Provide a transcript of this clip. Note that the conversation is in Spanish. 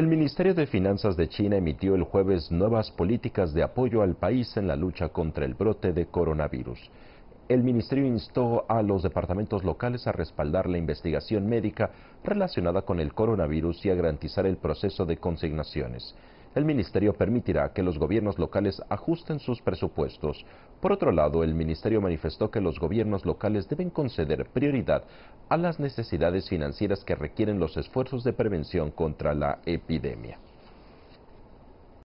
El Ministerio de Finanzas de China emitió el jueves nuevas políticas de apoyo al país en la lucha contra el brote de coronavirus. El ministerio instó a los departamentos locales a respaldar la investigación médica relacionada con el coronavirus y a garantizar el proceso de consignaciones el ministerio permitirá que los gobiernos locales ajusten sus presupuestos. Por otro lado, el ministerio manifestó que los gobiernos locales deben conceder prioridad a las necesidades financieras que requieren los esfuerzos de prevención contra la epidemia.